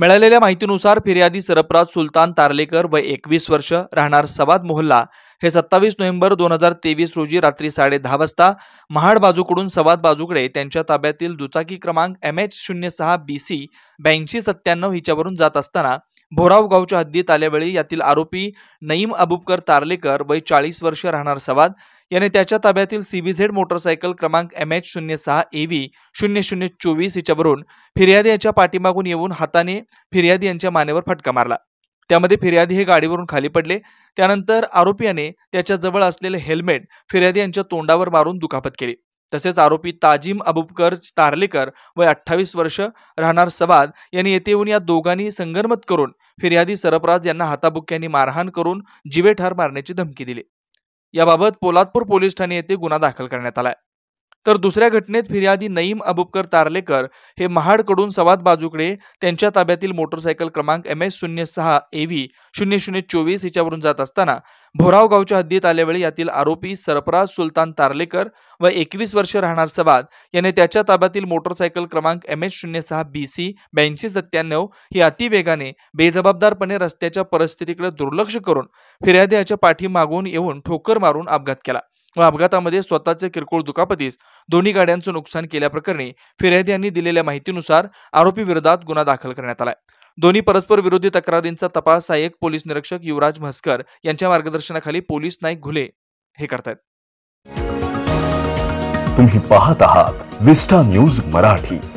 मिळालेल्या माहितीनुसार फिर्यादी सरपराज सुलतान तारलेकर व एकवीस वर्ष राहणार सवाद मोहल्ला हे सत्तावीस नोव्हेंबर दोन हजार तेवीस रोजी रात्री साडे दहा वाजता महाड बाजूकडून सवाद बाजूकडे त्यांच्या ताब्यातील दुचाकी क्रमांक एम एच शून्य सहा बी सी ब्याऐंशी सत्त्याण्णव हिच्यावरून जात असताना भोराव गावच्या हद्दीत आल्यावेळी यातील आरोपी नईम अबुबकर तारलेकर वय चाळीस वर्ष राहणार सवाद याने त्याच्या ताब्यातील सीबीझेड मोटरसायकल क्रमांक एम एच शून्य सहा एव्ही शून्य शून्य चोवीस हिच्यावरून फिर्यादी यांच्या पाठीमागून येऊन हाताने फिर्यादी यांच्या मानेवर फटका मारला त्यामध्ये फिर्यादी हे गाडीवरून खाली पडले त्यानंतर आरोपी याने त्याच्याजवळ असलेले हेल्मेट फिर्यादी यांच्या तोंडावर मारून दुखापत केली तसेच आरोपी ताजिम अबुबकर तारलेकर वय अठ्ठावीस वर्ष राहणार सवाद यांनी येथे येऊन या दोघांनी संगनमत करून फिर्यादी सरपराज यांना हाताबुक्यांनी मारहाण करून जिवेठार मारण्याची धमकी दिली याबाबत पोलादपूर पोलीस ठाणे येथे गुन्हा दाखल करण्यात आलाय तर दुसऱ्या घटनेत फिर्यादी नईम अबुबकर तारलेकर हे महाडकडून सवाद बाजूकडे त्यांच्या ताब्यातील मोटरसायकल क्रमांक एम एस शून्य सहा एव्ही शून्य शून्य चोवीस हिच्यावरून जात असताना भोराव गावच्या हद्दीत आल्यावेळी यातील आरोपी सरपराज सुलतान तारलेकर व एकवीस वर्ष राहणार सवाद याने त्याच्या ताब्यातील मोटरसायकल क्रमांक एम एच शून्य सहा बी सी ब्याऐंशी सत्त्याण्णव ही अतिवेगाने बेजबाबदारपणे रस्त्याच्या परिस्थितीकडे दुर्लक्ष करून फिर्यादी याच्या पाठीमागून येऊन ठोकर मारून अपघात केला व अपघातामध्ये स्वतःचे किरकोळ दुखापतीस दोन्ही गाड्यांचं नुकसान केल्याप्रकरणी फिर्याद यांनी दिलेल्या माहितीनुसार आरोपी विरोधात गुन्हा दाखल करण्यात आलाय दोन्ही परस्पर विरोधी तक्रारींचा तपास सहाय्यक पोलीस निरीक्षक युवराज म्हस्कर यांच्या मार्गदर्शनाखाली पोलीस नाईक घुले हे करतायत तुम्ही पाहत आहात विस्टा न्यूज मराठी